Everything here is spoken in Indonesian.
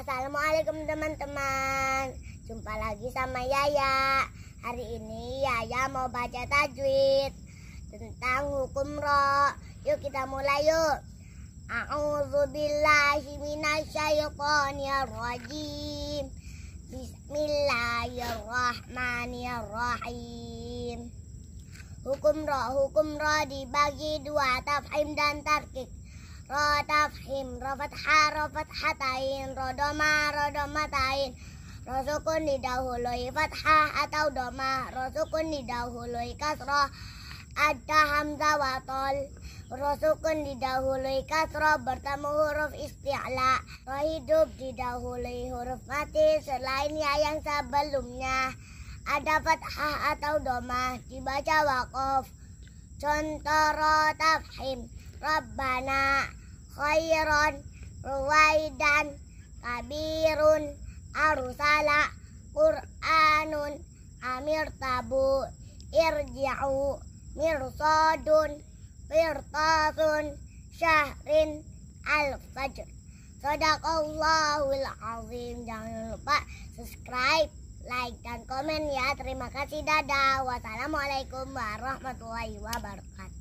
Assalamualaikum teman-teman Jumpa lagi sama Yaya Hari ini Yaya mau baca tajwid Tentang hukum roh. Yuk kita mulai yuk A'udzubillahi Bismillahirrahmanirrahim Hukum roh, hukum roh dibagi dua Tafhim dan tarkik Rotafhim, Rofatha tain, Rodoma Rodomatain Rosukun didahului fathah atau doma Rosukun didahului kasroh ada hamzah watol Rosukun didahului kasroh bertemu huruf isti'la rohidup didahului huruf mati selain ya yang sebelumnya Ada fathah atau doma dibaca wakof Contoh rotafhim Rabbana khairan ruwaidan kabirun arusala Qur'anun amir tabu irji'u mirsadun firtasun syahrin al-fajr Sadaqallahul azim Jangan lupa subscribe, like, dan komen ya Terima kasih dadah Wassalamualaikum warahmatullahi wabarakatuh